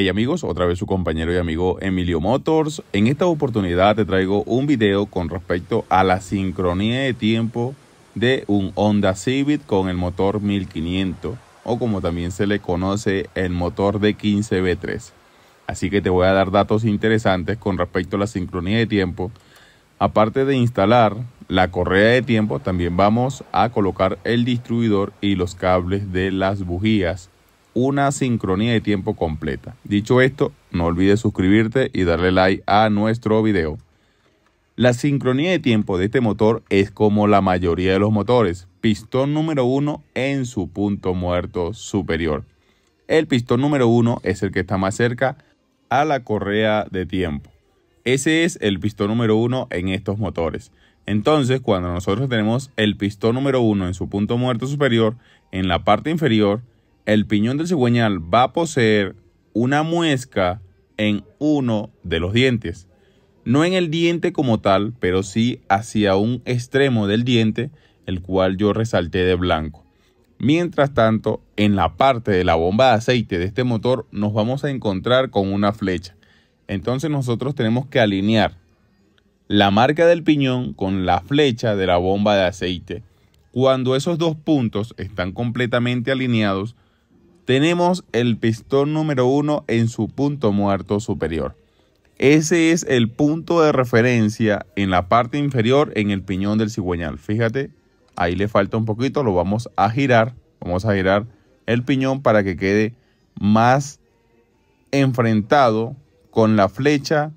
Hey amigos, otra vez su compañero y amigo Emilio Motors. En esta oportunidad te traigo un video con respecto a la sincronía de tiempo de un Honda Civic con el motor 1500 o como también se le conoce el motor de 15B3. Así que te voy a dar datos interesantes con respecto a la sincronía de tiempo. Aparte de instalar la correa de tiempo, también vamos a colocar el distribuidor y los cables de las bujías una sincronía de tiempo completa. Dicho esto, no olvides suscribirte y darle like a nuestro video. La sincronía de tiempo de este motor es como la mayoría de los motores, pistón número 1 en su punto muerto superior. El pistón número 1 es el que está más cerca a la correa de tiempo. Ese es el pistón número 1 en estos motores. Entonces, cuando nosotros tenemos el pistón número 1 en su punto muerto superior, en la parte inferior el piñón del cigüeñal va a poseer una muesca en uno de los dientes. No en el diente como tal, pero sí hacia un extremo del diente, el cual yo resalté de blanco. Mientras tanto, en la parte de la bomba de aceite de este motor nos vamos a encontrar con una flecha. Entonces nosotros tenemos que alinear la marca del piñón con la flecha de la bomba de aceite. Cuando esos dos puntos están completamente alineados, tenemos el pistón número 1 en su punto muerto superior. Ese es el punto de referencia en la parte inferior en el piñón del cigüeñal. Fíjate, ahí le falta un poquito, lo vamos a girar. Vamos a girar el piñón para que quede más enfrentado con la flecha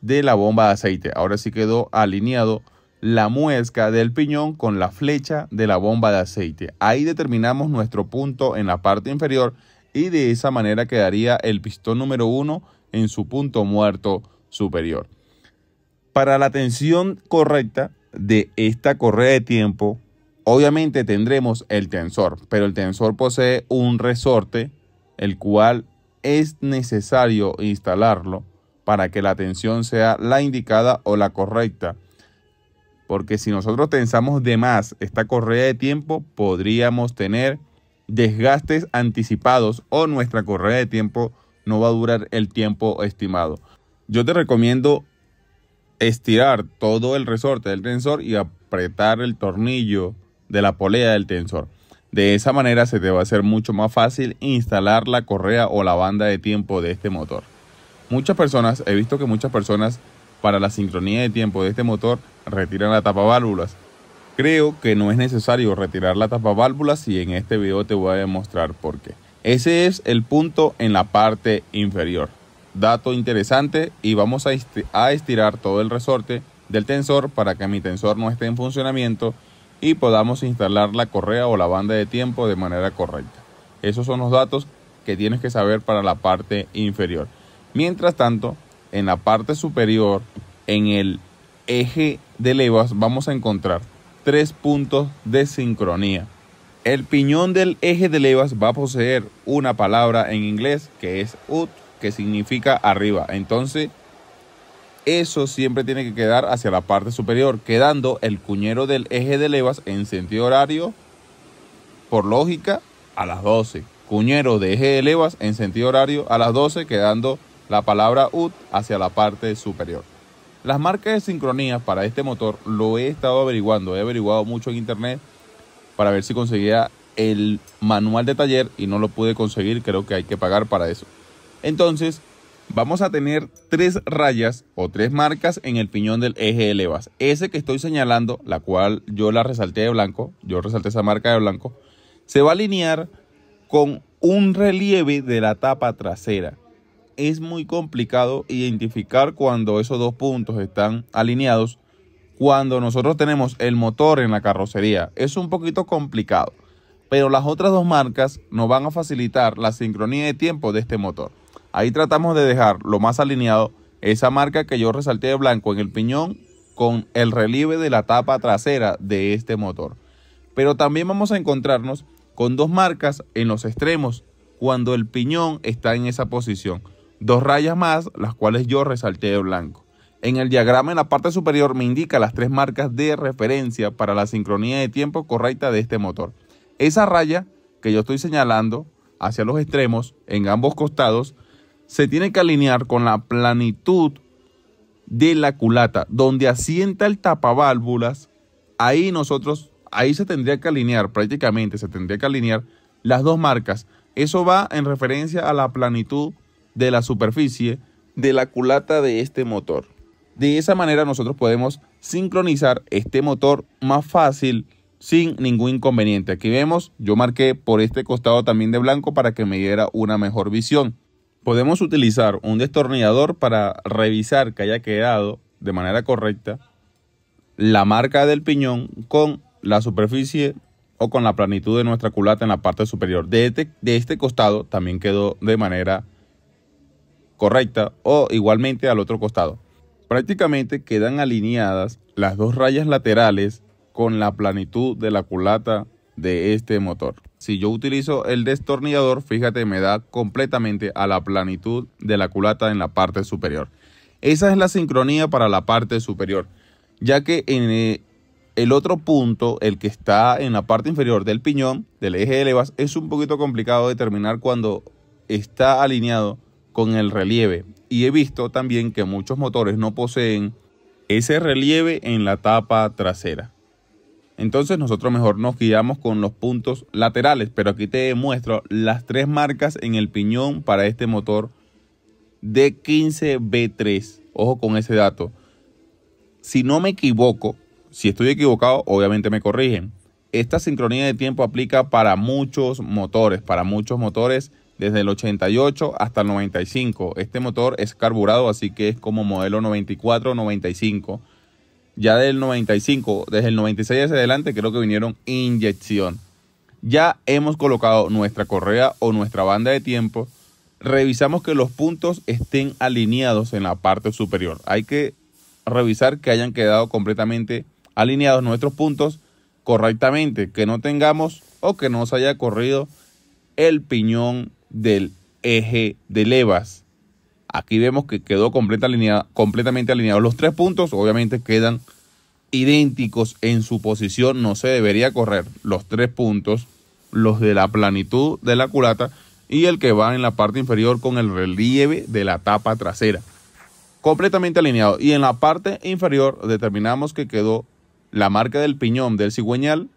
de la bomba de aceite. Ahora sí quedó alineado la muesca del piñón con la flecha de la bomba de aceite. Ahí determinamos nuestro punto en la parte inferior y de esa manera quedaría el pistón número 1 en su punto muerto superior. Para la tensión correcta de esta correa de tiempo, obviamente tendremos el tensor, pero el tensor posee un resorte, el cual es necesario instalarlo para que la tensión sea la indicada o la correcta porque si nosotros tensamos de más esta correa de tiempo, podríamos tener desgastes anticipados o nuestra correa de tiempo no va a durar el tiempo estimado. Yo te recomiendo estirar todo el resorte del tensor y apretar el tornillo de la polea del tensor. De esa manera se te va a hacer mucho más fácil instalar la correa o la banda de tiempo de este motor. Muchas personas, he visto que muchas personas para la sincronía de tiempo de este motor, retiran la tapa válvulas. Creo que no es necesario retirar la tapa válvulas y en este video te voy a demostrar por qué. Ese es el punto en la parte inferior. Dato interesante y vamos a estirar todo el resorte del tensor para que mi tensor no esté en funcionamiento y podamos instalar la correa o la banda de tiempo de manera correcta. Esos son los datos que tienes que saber para la parte inferior. Mientras tanto, en la parte superior, en el eje de levas, vamos a encontrar tres puntos de sincronía. El piñón del eje de levas va a poseer una palabra en inglés que es ut, que significa arriba. Entonces, eso siempre tiene que quedar hacia la parte superior, quedando el cuñero del eje de levas en sentido horario, por lógica, a las 12. Cuñero de eje de levas en sentido horario a las 12, quedando la palabra UT hacia la parte superior. Las marcas de sincronía para este motor lo he estado averiguando, he averiguado mucho en internet para ver si conseguía el manual de taller y no lo pude conseguir, creo que hay que pagar para eso. Entonces, vamos a tener tres rayas o tres marcas en el piñón del eje de Ese que estoy señalando, la cual yo la resalté de blanco, yo resalté esa marca de blanco, se va a alinear con un relieve de la tapa trasera es muy complicado identificar cuando esos dos puntos están alineados. Cuando nosotros tenemos el motor en la carrocería, es un poquito complicado. Pero las otras dos marcas nos van a facilitar la sincronía de tiempo de este motor. Ahí tratamos de dejar lo más alineado esa marca que yo resalté de blanco en el piñón con el relieve de la tapa trasera de este motor. Pero también vamos a encontrarnos con dos marcas en los extremos cuando el piñón está en esa posición dos rayas más, las cuales yo resalté de blanco. En el diagrama en la parte superior me indica las tres marcas de referencia para la sincronía de tiempo correcta de este motor. Esa raya que yo estoy señalando hacia los extremos, en ambos costados, se tiene que alinear con la planitud de la culata, donde asienta el tapaválvulas, ahí nosotros, ahí se tendría que alinear prácticamente, se tendría que alinear las dos marcas. Eso va en referencia a la planitud de la superficie de la culata de este motor. De esa manera nosotros podemos sincronizar este motor más fácil sin ningún inconveniente. Aquí vemos, yo marqué por este costado también de blanco para que me diera una mejor visión. Podemos utilizar un destornillador para revisar que haya quedado de manera correcta la marca del piñón con la superficie o con la planitud de nuestra culata en la parte superior. De este, de este costado también quedó de manera correcta o igualmente al otro costado. Prácticamente quedan alineadas las dos rayas laterales con la planitud de la culata de este motor. Si yo utilizo el destornillador, fíjate, me da completamente a la planitud de la culata en la parte superior. Esa es la sincronía para la parte superior, ya que en eh, el otro punto, el que está en la parte inferior del piñón, del eje de levas, es un poquito complicado determinar cuando está alineado con el relieve. Y he visto también que muchos motores no poseen ese relieve en la tapa trasera. Entonces nosotros mejor nos guiamos con los puntos laterales, pero aquí te muestro las tres marcas en el piñón para este motor D15B3. Ojo con ese dato. Si no me equivoco, si estoy equivocado, obviamente me corrigen esta sincronía de tiempo aplica para muchos motores, para muchos motores desde el 88 hasta el 95. Este motor es carburado, así que es como modelo 94-95. Ya del 95, desde el 96 hacia adelante, creo que vinieron inyección. Ya hemos colocado nuestra correa o nuestra banda de tiempo. Revisamos que los puntos estén alineados en la parte superior. Hay que revisar que hayan quedado completamente alineados nuestros puntos correctamente, que no tengamos o que no se haya corrido el piñón del eje de levas. Aquí vemos que quedó completamente alineado. Los tres puntos obviamente quedan idénticos en su posición. No se debería correr los tres puntos, los de la planitud de la culata y el que va en la parte inferior con el relieve de la tapa trasera. Completamente alineado. Y en la parte inferior determinamos que quedó la marca del piñón del cigüeñal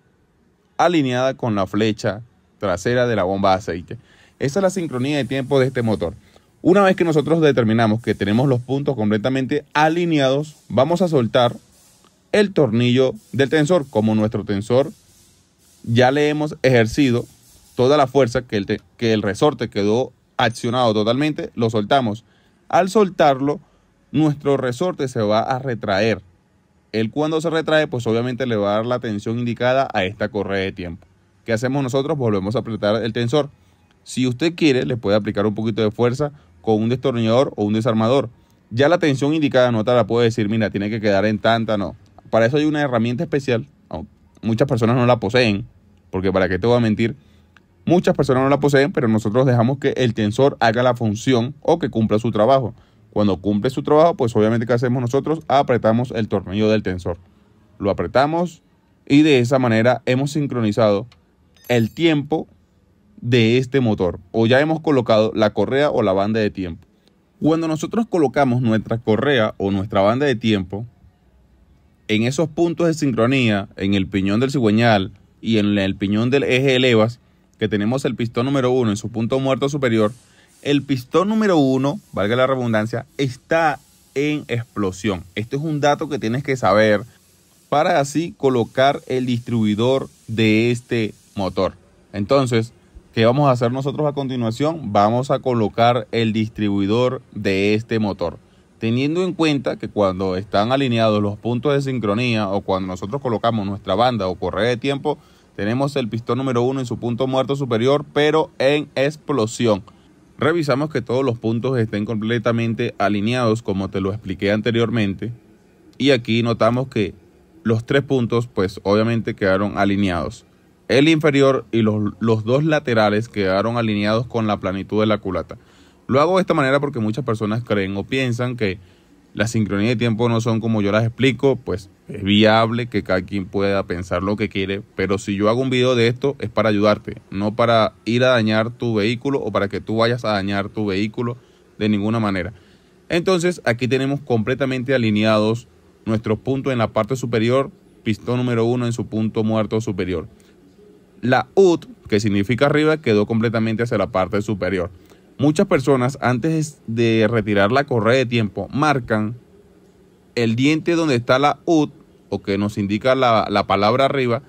alineada con la flecha trasera de la bomba de aceite. Esa es la sincronía de tiempo de este motor. Una vez que nosotros determinamos que tenemos los puntos completamente alineados, vamos a soltar el tornillo del tensor. Como nuestro tensor ya le hemos ejercido toda la fuerza que el, resorte quedó accionado totalmente, lo soltamos. Al soltarlo, nuestro resorte se va a retraer él cuando se retrae, pues obviamente le va a dar la tensión indicada a esta correa de tiempo. ¿Qué hacemos nosotros? Volvemos a apretar el tensor. Si usted quiere, le puede aplicar un poquito de fuerza con un destornillador o un desarmador. Ya la tensión indicada no te la puede decir, mira, tiene que quedar en tanta, no. Para eso hay una herramienta especial. Muchas personas no la poseen, porque para qué te voy a mentir, Muchas personas no la poseen, pero nosotros dejamos que el tensor haga la función o que cumpla su trabajo. Cuando cumple su trabajo, pues obviamente ¿qué hacemos nosotros? Apretamos el tornillo del tensor. Lo apretamos y de esa manera hemos sincronizado el tiempo de este motor o ya hemos colocado la correa o la banda de tiempo. Cuando nosotros colocamos nuestra correa o nuestra banda de tiempo en esos puntos de sincronía, en el piñón del cigüeñal y en el piñón del eje elevas, que tenemos el pistón número 1 en su punto muerto superior, el pistón número uno, valga la redundancia, está en explosión. Esto es un dato que tienes que saber para así colocar el distribuidor de este motor. Entonces, ¿qué vamos a hacer nosotros a continuación? Vamos a colocar el distribuidor de este motor. Teniendo en cuenta que cuando están alineados los puntos de sincronía o cuando nosotros colocamos nuestra banda o correa de tiempo, tenemos el pistón número uno en su punto muerto superior, pero en explosión revisamos que todos los puntos estén completamente alineados como te lo expliqué anteriormente y aquí notamos que los tres puntos pues obviamente quedaron alineados. El inferior y los, dos laterales quedaron alineados con la planitud de la culata. Lo hago de esta manera porque muchas personas creen o piensan que las sincronías de tiempo no son como yo las explico, pues es viable que cada quien pueda pensar lo que quiere, pero si yo hago un video de esto es para ayudarte, no para ir a dañar tu vehículo o para que tú vayas a dañar tu vehículo de ninguna manera. Entonces aquí tenemos completamente alineados nuestros puntos en la parte superior, pistón número uno en su punto muerto superior. La UT, que significa arriba, quedó completamente hacia la parte superior. Muchas personas antes de retirar la correa de tiempo marcan el diente donde está la UD o que nos indica la, palabra arriba,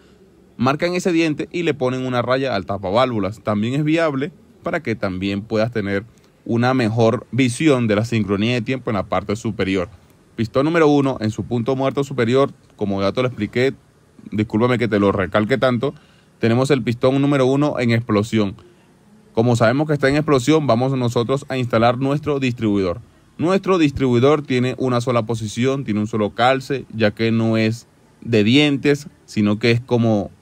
marcan ese diente y le ponen una raya al tapa válvulas. También es viable para que también puedas tener una mejor visión de la sincronía de tiempo en la parte superior. Pistón número uno en su punto muerto superior, como ya te lo expliqué, discúlpame que te lo recalque tanto, tenemos el pistón número uno en explosión. Como sabemos que está en explosión, vamos nosotros a instalar nuestro distribuidor. Nuestro distribuidor tiene una sola posición, tiene un solo calce, ya que no es de dientes, sino que es como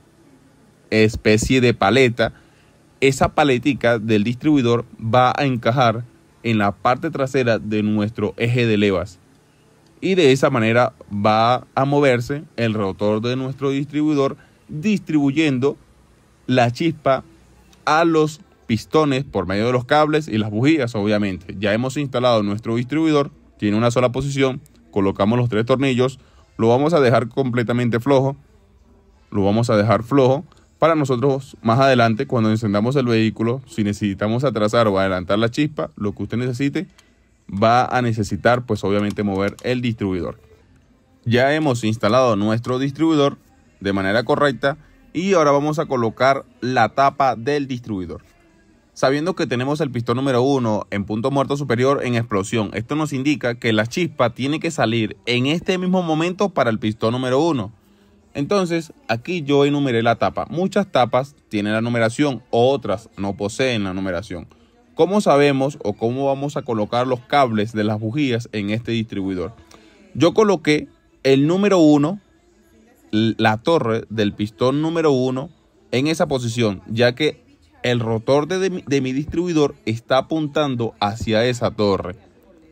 especie de paleta. Esa paletica del distribuidor va a encajar en la parte trasera de nuestro eje de levas. Y de esa manera va a moverse el rotor de nuestro distribuidor distribuyendo la chispa a los pistones por medio de los cables y las bujías, obviamente. Ya hemos instalado nuestro distribuidor, tiene una sola posición, colocamos los tres tornillos, lo vamos a dejar completamente flojo, lo vamos a dejar flojo para nosotros más adelante cuando encendamos el vehículo, si necesitamos atrasar o adelantar la chispa, lo que usted necesite, va a necesitar pues obviamente mover el distribuidor. Ya hemos instalado nuestro distribuidor de manera correcta y ahora vamos a colocar la tapa del distribuidor sabiendo que tenemos el pistón número 1 en punto muerto superior en explosión. Esto nos indica que la chispa tiene que salir en este mismo momento para el pistón número 1. Entonces, aquí yo enumeré la tapa. Muchas tapas tienen la numeración, otras no poseen la numeración. ¿Cómo sabemos o cómo vamos a colocar los cables de las bujías en este distribuidor? Yo coloqué el número 1, la torre del pistón número 1, en esa posición, ya que el rotor de, mi distribuidor está apuntando hacia esa torre.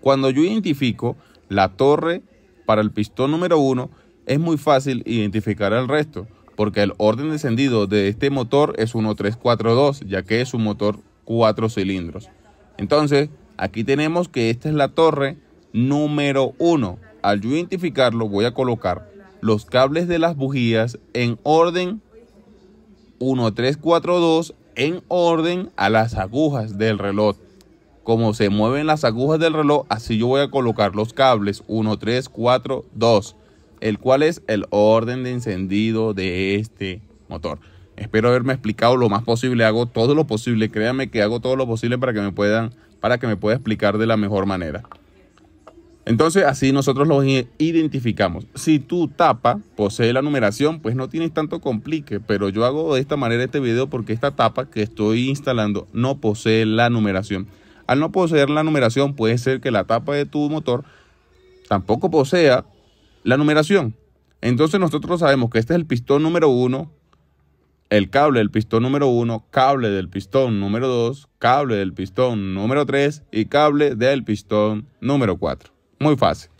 Cuando yo identifico la torre para el pistón número 1, es muy fácil identificar el resto, porque el orden de encendido de este motor es 1342, ya que es un motor 4 cilindros. Entonces, aquí tenemos que esta es la torre número 1. Al yo identificarlo, voy a colocar los cables de las bujías en orden 1342 en orden a las agujas del reloj. Como se mueven las agujas del reloj, así yo voy a colocar los cables 1, 3, 4, 2, el cual es el orden de encendido de este motor. Espero haberme explicado lo más posible, hago todo lo posible, créanme que hago todo lo posible para que me puedan para que me pueda explicar de la mejor manera. Entonces así nosotros los identificamos. Si tu tapa posee la numeración, pues no tienes tanto complique, pero yo hago de esta manera este video porque esta tapa que estoy instalando no posee la numeración. Al no poseer la numeración, puede ser que la tapa de tu motor tampoco posea la numeración. Entonces nosotros sabemos que este es el pistón número 1, el cable del pistón número 1, cable del pistón número 2, cable del pistón número 3 y cable del pistón número 4. Muy fácil.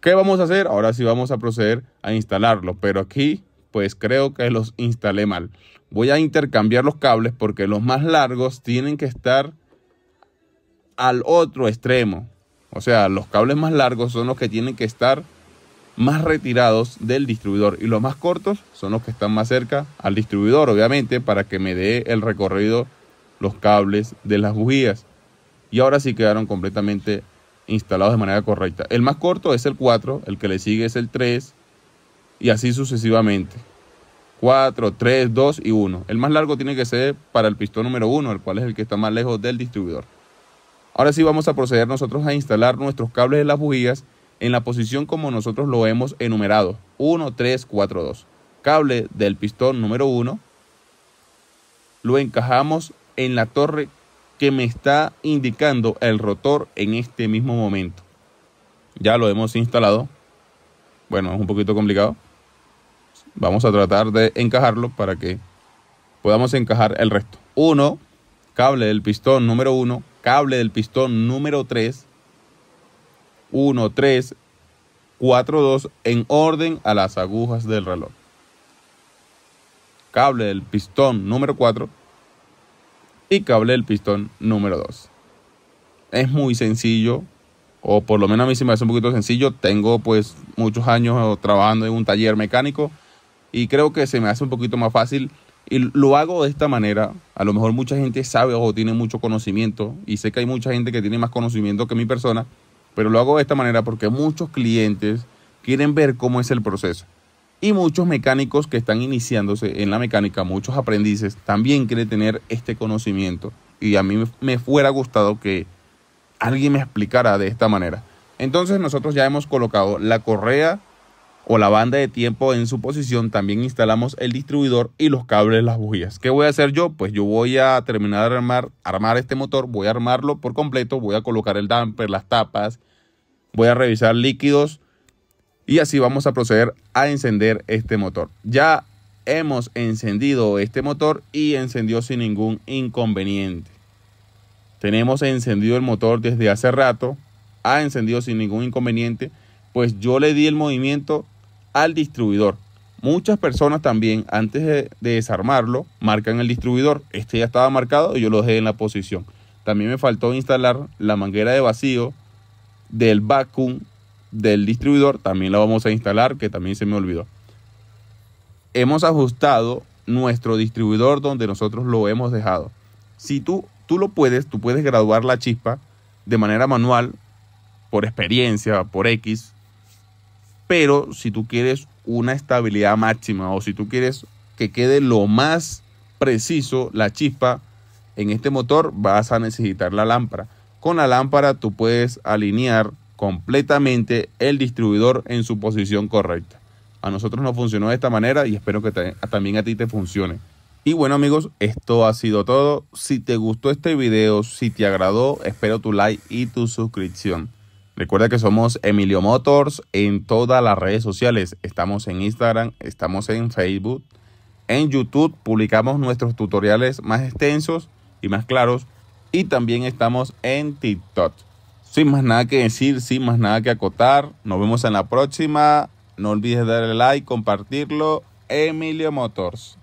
¿Qué vamos a hacer? Ahora sí vamos a proceder a instalarlo, pero aquí pues creo que los instalé mal. Voy a intercambiar los cables porque los más largos tienen que estar al otro extremo. O sea, los cables más largos son los que tienen que estar más retirados del distribuidor y los más cortos son los que están más cerca al distribuidor, obviamente, para que me dé el recorrido los cables de las bujías. Y ahora sí quedaron completamente instalados de manera correcta. El más corto es el 4, el que le sigue es el 3 y así sucesivamente. 4, 3, 2 y 1. El más largo tiene que ser para el pistón número 1, el cual es el que está más lejos del distribuidor. Ahora sí vamos a proceder nosotros a instalar nuestros cables de las bujías en la posición como nosotros lo hemos enumerado. 1, 3, 4, 2. Cable del pistón número 1. Lo encajamos en la torre que me está indicando el rotor en este mismo momento. Ya lo hemos instalado. Bueno, es un poquito complicado. Vamos a tratar de encajarlo para que podamos encajar el resto. 1, cable del pistón número 1, cable del pistón número 3, 1, 3, 4, 2 en orden a las agujas del reloj. Cable del pistón número 4, y cable el pistón número 2. Es muy sencillo, o por lo menos a mí se me hace un poquito sencillo. Tengo pues muchos años eh, trabajando en un taller mecánico y creo que se me hace un poquito más fácil y lo hago de esta manera. A lo mejor mucha gente sabe o tiene mucho conocimiento y sé que hay mucha gente que tiene más conocimiento que mi persona, pero lo hago de esta manera porque muchos clientes quieren ver cómo es el proceso. Y muchos mecánicos que están iniciándose en la mecánica, muchos aprendices, también quieren tener este conocimiento. Y a mí me fuera gustado que alguien me explicara de esta manera. Entonces nosotros ya hemos colocado la correa o la banda de tiempo en su posición, también instalamos el distribuidor y los cables, las bujías. ¿Qué voy a hacer yo? Pues yo voy a terminar de armar, armar este motor, voy a armarlo por completo, voy a colocar el damper, las tapas, voy a revisar líquidos, y así vamos a proceder a encender este motor. Ya hemos encendido este motor y encendió sin ningún inconveniente. Tenemos encendido el motor desde hace rato, ha encendido sin ningún inconveniente, pues yo le di el movimiento al distribuidor. Muchas personas también, antes de, desarmarlo, marcan el distribuidor. Este ya estaba marcado y yo lo dejé en la posición. También me faltó instalar la manguera de vacío del vacuum del distribuidor también la vamos a instalar, que también se me olvidó. Hemos ajustado nuestro distribuidor donde nosotros lo hemos dejado. Si tú, tú lo puedes, tú puedes graduar la chispa de manera manual, por experiencia, por X, pero si tú quieres una estabilidad máxima o si tú quieres que quede lo más preciso la chispa en este motor, vas a necesitar la lámpara. Con la lámpara tú puedes alinear completamente el distribuidor en su posición correcta. A nosotros nos funcionó de esta manera y espero que también a ti te funcione. Y bueno amigos, esto ha sido todo. Si te gustó este video, si te agradó, espero tu like y tu suscripción. Recuerda que somos Emilio Motors en todas las redes sociales. Estamos en Instagram, estamos en Facebook. En YouTube publicamos nuestros tutoriales más extensos y más claros. Y también estamos en TikTok. Sin más nada que decir, sin más nada que acotar. Nos vemos en la próxima. No olvides darle like, compartirlo. Emilio Motors.